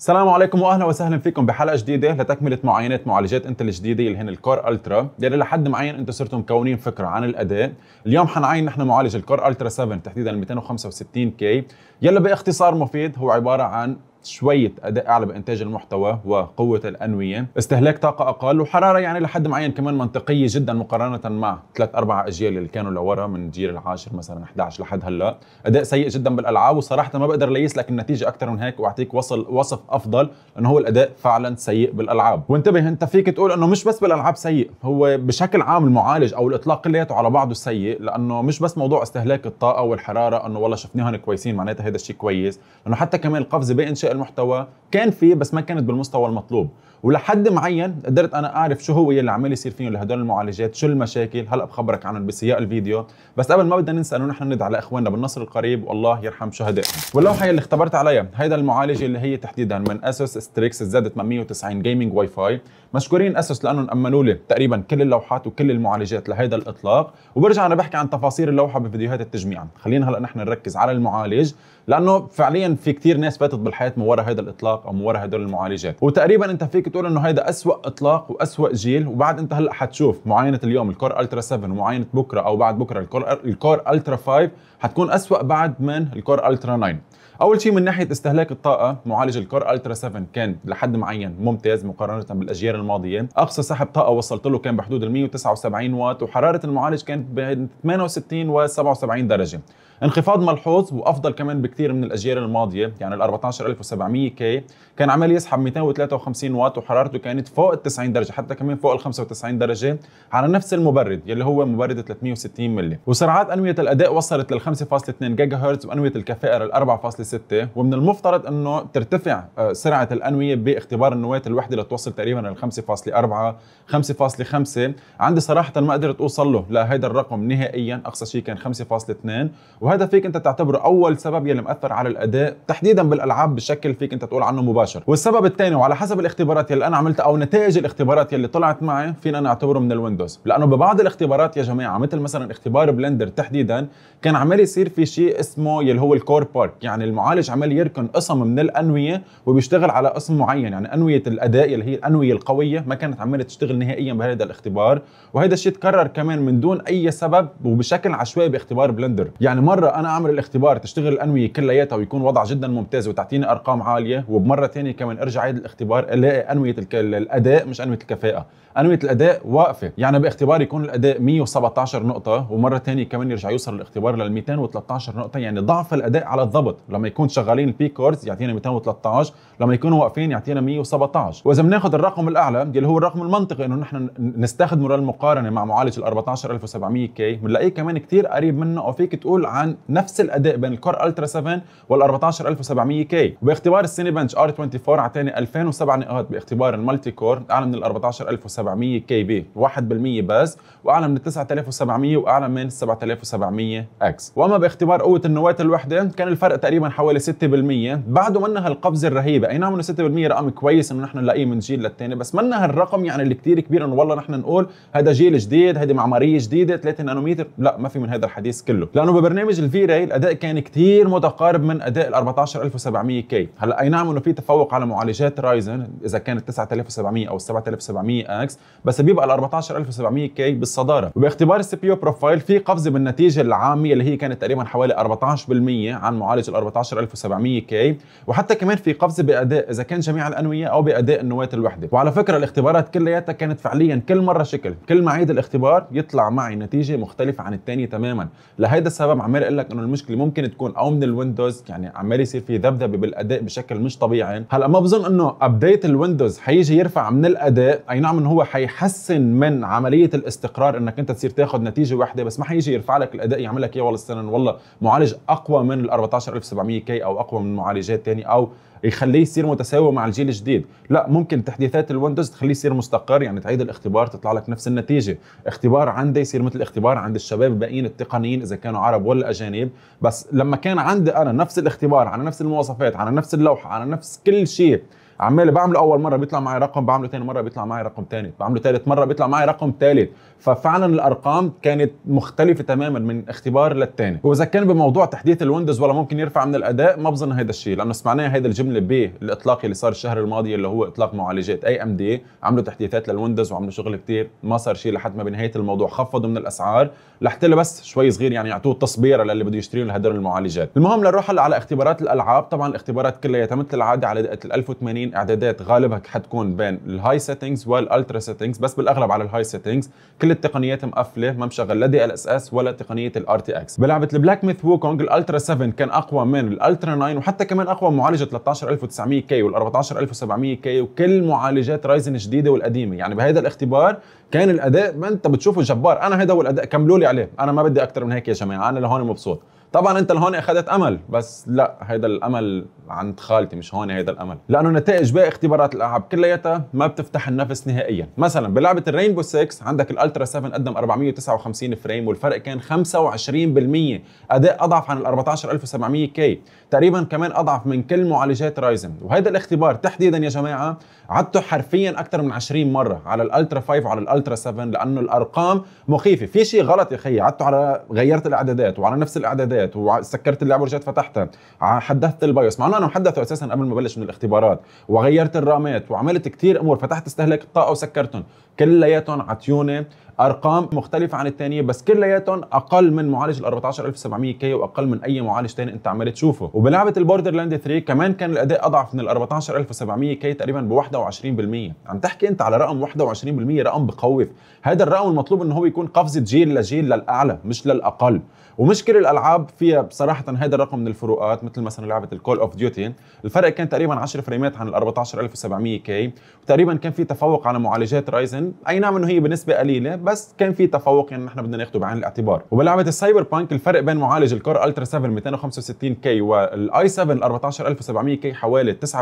السلام عليكم واهلا وسهلا فيكم بحلقه جديده لتكمله معاينات معالجات انتل الجديده اللي هن الكور الترا يلي لحد معين انتم صرتم مكونين فكره عن الاداء اليوم حنعاين نحن معالج الكور الترا 7 تحديدا 265 كي يلي باختصار مفيد هو عباره عن شويه اداء اعلى بانتاج المحتوى وقوه الانويه استهلاك طاقه اقل وحراره يعني لحد معين كمان منطقيه جدا مقارنه مع ثلاث اربع اجيال اللي كانوا لورا من جيل العاشر مثلا 11 لحد هلا اداء سيء جدا بالالعاب وصراحه ما بقدر ليس لك النتيجه اكثر من هيك واعطيك وصل وصف افضل انه هو الاداء فعلا سيء بالالعاب وانتبه انت فيك تقول انه مش بس بالالعاب سيء هو بشكل عام المعالج او الاطلاق كلياته على بعضه سيء لانه مش بس موضوع استهلاك الطاقه والحراره انه والله شفناهم كويسين معناتها هذا الشيء كويس لانه حتى كمان القفزه بانشاء انشاء المحتوى كان فيه بس ما كانت بالمستوى المطلوب ولحد معين قدرت انا اعرف شو هو اللي عمال يصير فيهم لهدول المعالجات شو المشاكل هلا بخبرك عنهم بسياق الفيديو بس قبل ما بدنا ننسى انه نحن ندعي لاخواننا بالنصر القريب والله يرحم شهدائهم واللوحه اللي اختبرت عليها هيدا المعالج اللي هي تحديدا من اسوس ستريكس زد 890 جيمنج واي فاي مشكورين اسس لانهم امنوا لي تقريبا كل اللوحات وكل المعالجات لهيدا الاطلاق وبرجع انا بحكي عن تفاصيل اللوحه بفيديوهات التجميع خلينا هلا نحن نركز على المعالج لانه فعليا في كثير ناس فاتت بالحياه من وراء هذا الاطلاق او من وراء هدول المعالجات وتقريبا انت فيك تقول انه هيدا اسوا اطلاق واسوا جيل وبعد انت هلا حتشوف معاينه اليوم الكور الترا 7 ومعاينه بكره او بعد بكره الكور الكور الترا 5 حتكون اسوا بعد من الكور الترا 9 اول شيء من ناحيه استهلاك الطاقه معالج الكور الترا 7 كان لحد معين ممتاز مقارنه بالاجيال الماضيه اقصى سحب طاقه وصلت له كان بحدود ال 179 واط وحراره المعالج كانت بين 68 و 77 درجه انخفاض ملحوظ وافضل كمان بكثير من الاجيال الماضيه يعني ال 14700 كي كان عمال يسحب 253 واط وحرارته كانت فوق ال 90 درجه حتى كمان فوق ال 95 درجه على نفس المبرد يلي هو مبرد 360 ملي وسرعات انويه الاداء وصلت لل 5.2 جيجا هرتز وانويه الكفاءه لل 4.6 ومن المفترض انه ترتفع آه، سرعه الانويه باختبار النواه الوحده لتوصل تقريبا لل 5.4 5.5 عندي صراحه ما قدرت اوصل له لهيدا الرقم نهائيا اقصى شيء كان 5.2 و وهذا فيك انت تعتبره اول سبب يلي مأثر على الاداء تحديدا بالالعاب بشكل فيك انت تقول عنه مباشر والسبب الثاني وعلى حسب الاختبارات يلي انا عملتها او نتائج الاختبارات يلي طلعت معي فينا نعتبره من الويندوز لانه ببعض الاختبارات يا جماعه مثل مثلا اختبار بلندر تحديدا كان عمال يصير في شيء اسمه يلي هو الكور بارك يعني المعالج عمال يركن قسم من الانويه وبيشتغل على قسم معين يعني انويه الاداء اللي هي الانويه القويه ما كانت عماله تشتغل نهائيا بهذا الاختبار وهذا الشيء تكرر كمان من دون اي سبب وبشكل عشوائي باختبار بلندر يعني مره بمره انا اعمل الاختبار تشتغل الانويه كلياتها ويكون وضع جدا ممتاز وتعطيني ارقام عاليه وبمره ثانيه كمان ارجع عيد الاختبار الاقي انويه الك... الاداء مش انويه الكفاءه انويه الاداء واقفه يعني باختبار يكون الاداء 117 نقطه ومره ثانيه كمان يرجع يوصل الاختبار لل 213 نقطه يعني ضعف الاداء على الضبط لما يكون شغالين البي كورز يعطينا 213 لما يكونوا واقفين يعطينا 117 واذا بناخذ الرقم الاعلى اللي هو الرقم المنطقي انه نحن نستخدمه للمقارنه مع معالج ال 14700 كي بنلاقيه كمان كثير قريب منه او فيك تقول عن نفس الاداء بين الكور الترا 7 وال 14700 كي وباختبار السيني بنش ار 24 اعطاني 2007 نقاط باختبار المالتي كور اعلى من ال 14700 كي بي 1% بس واعلى من ال 9700 واعلى من ال 7700 اكس واما باختبار قوه النواه الوحده كان الفرق تقريبا حوالي 6% بعده منها هالقفزه الرهيبه اي نعم انه 6% رقم كويس انه نحن نلاقيه من جيل للثاني بس منها هالرقم يعني اللي كثير كبير انه والله نحن نقول هذا جيل جديد هذه معماريه جديده 3 نانومتر لا ما في من هذا الحديث كله لانه ببرنامج برنامج الفي راي الاداء كان كثير متقارب من اداء ال 14700 كي هلا اي نعم انه في تفوق على معالجات رايزن اذا كانت 9700 او 7700 اكس بس بيبقى ال 14700 كي بالصداره وباختبار السي بي يو بروفايل في قفزه بالنتيجه العامه اللي هي كانت تقريبا حوالي 14% عن معالج ال 14700 كي وحتى كمان في قفزه باداء اذا كان جميع الانويه او باداء النواه الوحده وعلى فكره الاختبارات كلياتها كانت فعليا كل مره شكل كل ما عيد الاختبار يطلع معي نتيجه مختلفه عن الثانيه تماما لهيدا السبب عمال عمال اقول لك انه المشكله ممكن تكون او من الويندوز يعني عمال يصير في ذبذبه بالاداء بشكل مش طبيعي هلا ما بظن انه ابديت الويندوز حيجي يرفع من الاداء اي نعم انه هو حيحسن من عمليه الاستقرار انك انت تصير تاخذ نتيجه واحده بس ما حيجي يرفع لك الاداء يعمل لك اياه والله والله معالج اقوى من ال 14700 كي او اقوى من معالجات ثانيه او يخليه يصير متساوي مع الجيل الجديد لا ممكن تحديثات الويندوز تخليه يصير مستقر يعني تعيد الاختبار تطلع لك نفس النتيجه اختبار عندي يصير مثل اختبار عند الشباب الباقيين التقنيين اذا كانوا عرب ولا اجانب بس لما كان عندي انا نفس الاختبار على نفس المواصفات على نفس اللوحه على نفس كل شيء عمال بعمله اول مره بيطلع معي رقم بعمله ثاني مره بيطلع معي رقم ثاني بعمله ثالث مره بيطلع معي رقم ثالث ففعلا الارقام كانت مختلفه تماما من اختبار للثاني واذا كان بموضوع تحديث الويندوز ولا ممكن يرفع من الاداء ما بظن هذا الشيء لانه سمعناه هذا الجمله بالاطلاق اللي صار الشهر الماضي اللي هو اطلاق معالجات اي ام دي عملوا تحديثات للويندوز وعملوا شغل كثير ما صار شيء لحد ما بنهايه الموضوع خفضوا من الاسعار لحتى بس شوي صغير يعني يعطوه تصبيره للي بده يشتري لهدول المعالجات المهم لنروح على اختبارات الالعاب طبعا الاختبارات كلها مثل العاده على دقه ال 1080 عاملين اعدادات غالبها حتكون بين الهاي سيتنجز والالترا سيتنجز بس بالاغلب على الهاي سيتنجز كل التقنيات مقفله ما مشغل لا دي ال اس اس ولا تقنيه الار تي اكس بلعبه البلاك ميث ووكونج الالترا 7 كان اقوى من الالترا 9 وحتى كمان اقوى معالجه 13900 كي وال 14700 كي وكل معالجات رايزن الجديده والقديمه يعني بهذا الاختبار كان الاداء ما انت بتشوفه جبار انا هذا هو الاداء كملوا لي عليه انا ما بدي اكثر من هيك يا جماعه انا لهون مبسوط طبعا انت لهون اخذت امل بس لا هيدا الامل عند خالتي مش هون هيدا الامل لانه نتائج باقي اختبارات الالعاب كلياتها ما بتفتح النفس نهائيا مثلا بلعبه الرينبو 6 عندك الالترا 7 قدم 459 فريم والفرق كان 25% اداء اضعف عن ال 14700 كي تقريبا كمان اضعف من كل معالجات رايزن وهيدا الاختبار تحديدا يا جماعه عدته حرفيا اكثر من 20 مره على الالترا 5 وعلى الالترا 7 لانه الارقام مخيفه في شيء غلط يا اخي عدته على غيرت الاعدادات وعلى نفس الاعدادات البيانات وسكرت اللعبه ورجعت فتحتها حدثت البايوس مع انه انا محدثه اساسا قبل ما بلش من الاختبارات وغيرت الرامات وعملت كثير امور فتحت استهلاك الطاقه وسكرتهم كلياتهم عطيوني ارقام مختلفه عن الثانيه بس كلياتهم اقل من معالج ال 14700 كي واقل من اي معالج ثاني انت عمال تشوفه وبلعبه البوردر لاند 3 كمان كان الاداء اضعف من ال 14700 كي تقريبا ب 21% عم تحكي انت على رقم 21% رقم بخوف هذا الرقم المطلوب انه هو يكون قفزه جيل لجيل للاعلى مش للاقل ومش كل الالعاب فيها بصراحه هذا الرقم من الفروقات مثل مثلا لعبه الكول اوف ديوتي الفرق كان تقريبا 10 فريمات عن ال 14700 كي وتقريبا كان في تفوق على معالجات رايزن اي نعم انه هي بنسبه قليله بس كان في تفوق يعني نحن بدنا ناخده بعين الاعتبار وبلعبه السايبر بانك الفرق بين معالج الكور الترا 7 265 كي والاي 7 14700 كي حوالي 9%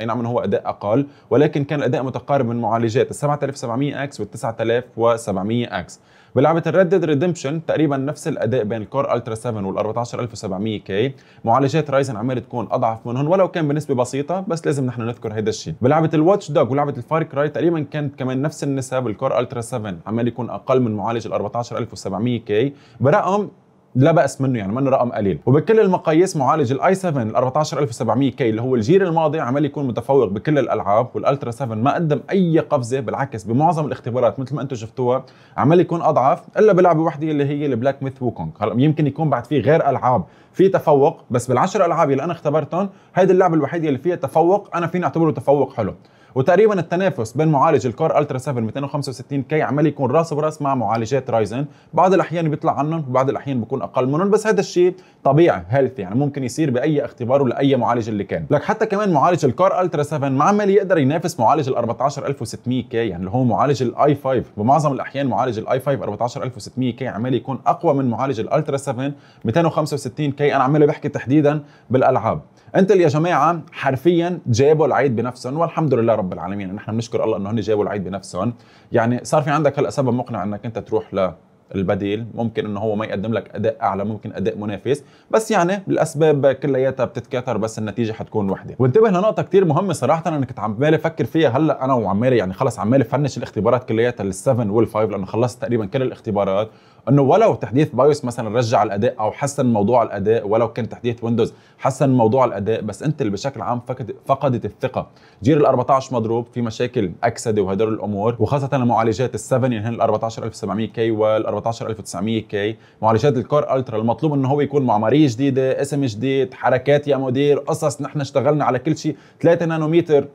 اي نعم انه هو اداء اقل ولكن كان الاداء متقارب من معالجات ال 7700 اكس وال 9700 اكس بلعبه الريد ديد ريدمشن تقريبا نفس الاداء بين الكور الترا 7 وال 14700 كي معالجات رايزن عماله تكون اضعف منهم ولو كان بنسبه بسيطه بس لازم نحن نذكر هذا الشيء بلعبه الواتش دوج ولعبه الفار كراي تقريبا كانت كمان نفس النسب الكور الترا 7 عمال يكون اقل من معالج ال 14700 كي برقم لا بأس منه يعني منه رقم قليل وبكل المقاييس معالج الاي 7 ال 14700 كي اللي هو الجيل الماضي عمال يكون متفوق بكل الالعاب والالترا 7 ما قدم اي قفزه بالعكس بمعظم الاختبارات مثل ما انتم شفتوها عمال يكون اضعف الا بلعبه وحده اللي هي البلاك ميث ووكونج هلا يمكن يكون بعد في غير العاب في تفوق بس بالعشر العاب اللي انا اختبرتهم هيدي اللعبه الوحيده اللي فيها تفوق انا فيني اعتبره تفوق حلو وتقريبا التنافس بين معالج الكور الترا 7 265 كي عمال يكون راس براس مع معالجات رايزن بعض الاحيان بيطلع عنهم وبعض الاحيان بيكون اقل منهم بس هذا الشيء طبيعي هيلثي يعني ممكن يصير باي اختبار ولاي معالج اللي كان لك حتى كمان معالج الكور الترا 7 ما عمال يقدر ينافس معالج ال 14600 كي يعني اللي هو معالج الاي 5 بمعظم الاحيان معالج الاي 5 14600 كي عمال يكون اقوى من معالج الالترا 7 265 كي انا عمال بحكي تحديدا بالالعاب انتل يا جماعه حرفيا جابوا العيد بنفسهم والحمد لله رب رب العالمين نحن بنشكر الله انه هن جابوا العيد بنفسهم يعني صار في عندك هلا سبب مقنع انك انت تروح للبديل ممكن انه هو ما يقدم لك اداء اعلى ممكن اداء منافس بس يعني الاسباب كلياتها بتتكاثر بس النتيجه حتكون وحده وانتبه لنقطه كثير مهمه صراحه انا كنت عمال افكر فيها هلا انا وعمالي يعني خلص عمالي فنش الاختبارات كلياتها لل7 وال5 لانه خلصت تقريبا كل الاختبارات انه ولو تحديث بايوس مثلا رجع الاداء او حسن موضوع الاداء ولو كان تحديث ويندوز حسن موضوع الاداء بس انت اللي بشكل عام فقدت الثقه جيل ال14 مضروب في مشاكل اكسده وهدول الامور وخاصه المعالجات ال7 اللي يعني هن ال14700 كي وال14900 كي معالجات الكور الترا المطلوب انه هو يكون معماريه جديده اسم جديد حركات يا مدير قصص نحن اشتغلنا على كل شيء 3 نانومتر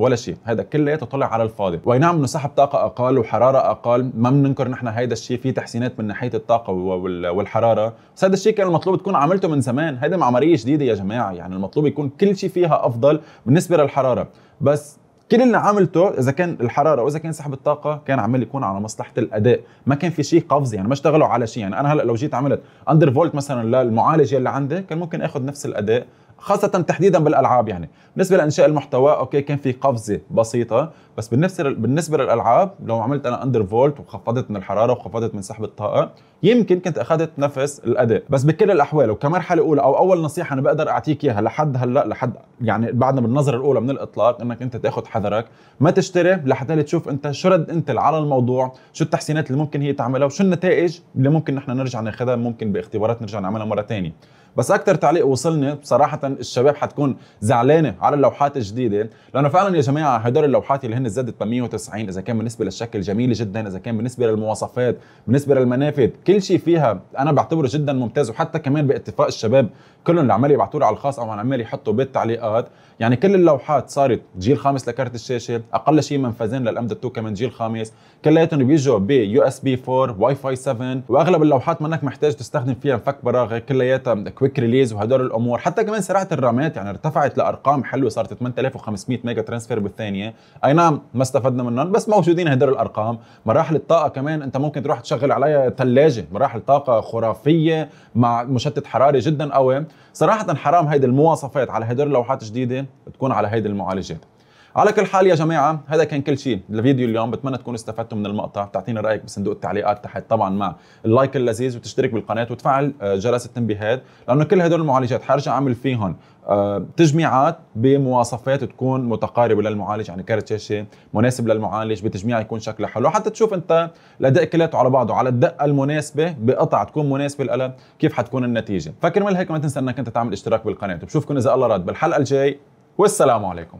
ولا شيء هذا كله طلع على الفاضي واي نعم انه سحب طاقه اقل وحراره اقل ما بننكر نحن هذا الشيء في تحسينات من ناحيه الطاقه والحراره بس هذا الشيء كان المطلوب تكون عملته من زمان هذا معماريه جديده يا جماعه يعني المطلوب يكون كل شيء فيها افضل بالنسبه للحراره بس كل اللي عملته اذا كان الحراره واذا كان سحب الطاقه كان عمال يكون على مصلحه الاداء ما كان في شيء قفزي يعني ما اشتغلوا على شيء يعني انا هلا لو جيت عملت اندر فولت مثلا للمعالج اللي عندي كان ممكن اخذ نفس الاداء خاصة تحديدا بالالعاب يعني، بالنسبة لانشاء المحتوى اوكي كان في قفزة بسيطة، بس بالنفس بالنسبة للالعاب لو عملت انا اندر فولت وخفضت من الحرارة وخفضت من سحب الطاقة، يمكن كنت اخذت نفس الاداء، بس بكل الاحوال وكمرحلة اولى او اول نصيحة انا بقدر اعطيك اياها لحد هلا لحد يعني بعدنا بالنظرة الاولى من الاطلاق انك انت تاخذ حذرك، ما تشتري لحتى تشوف انت شو رد انت على الموضوع، شو التحسينات اللي ممكن هي تعملها وشو النتائج اللي ممكن نحن نرجع ناخذها ممكن باختبارات نرجع نعملها مرة ثانية. بس اكثر تعليق وصلني بصراحه الشباب حتكون زعلانه على اللوحات الجديده لانه فعلا يا جماعه هدول اللوحات اللي هن زادت ب 190 اذا كان بالنسبه للشكل جميله جدا اذا كان بالنسبه للمواصفات بالنسبه للمنافذ كل شيء فيها انا بعتبره جدا ممتاز وحتى كمان باتفاق الشباب كلهم اللي عمال يبعثوا على الخاص او عمال يحطوا بالتعليقات يعني كل اللوحات صارت جيل خامس لكارت الشاشه اقل شيء منفذين للامد 2 كمان جيل خامس كلياتهم بيجوا بيو اس بي 4 واي فاي 7 واغلب اللوحات منك محتاج تستخدم فيها مفك براغي كلياتها كويك ريليز وهدول الامور حتى كمان سرعه الرامات يعني ارتفعت لارقام حلوه صارت 8500 ميجا ترانسفير بالثانيه اي نعم ما استفدنا منهم بس موجودين هدول الارقام مراحل الطاقه كمان انت ممكن تروح تشغل عليها ثلاجه مراحل طاقه خرافيه مع مشتت حراري جدا قوي صراحه حرام هيدي المواصفات على هدول اللوحات الجديده تكون على هيدي المعالجات على كل حال يا جماعه هذا كان كل شيء الفيديو اليوم بتمنى تكونوا استفدتوا من المقطع تعطينا رايك بصندوق التعليقات تحت طبعا مع اللايك اللذيذ وتشترك بالقناه وتفعل آه، جرس التنبيهات لانه كل هدول المعالجات حرجع اعمل فيهم آه، تجميعات بمواصفات تكون متقاربه للمعالج يعني كارت شاشه مناسب للمعالج بتجميع يكون شكله حلو حتى تشوف انت الاداء كلياته على بعضه على الدقه المناسبه بقطع تكون مناسبه للقلب كيف حتكون النتيجه فكرمال هيك ما تنسى انك انت تعمل اشتراك بالقناه وبشوفكم اذا الله راد بالحلقه الجاي والسلام عليكم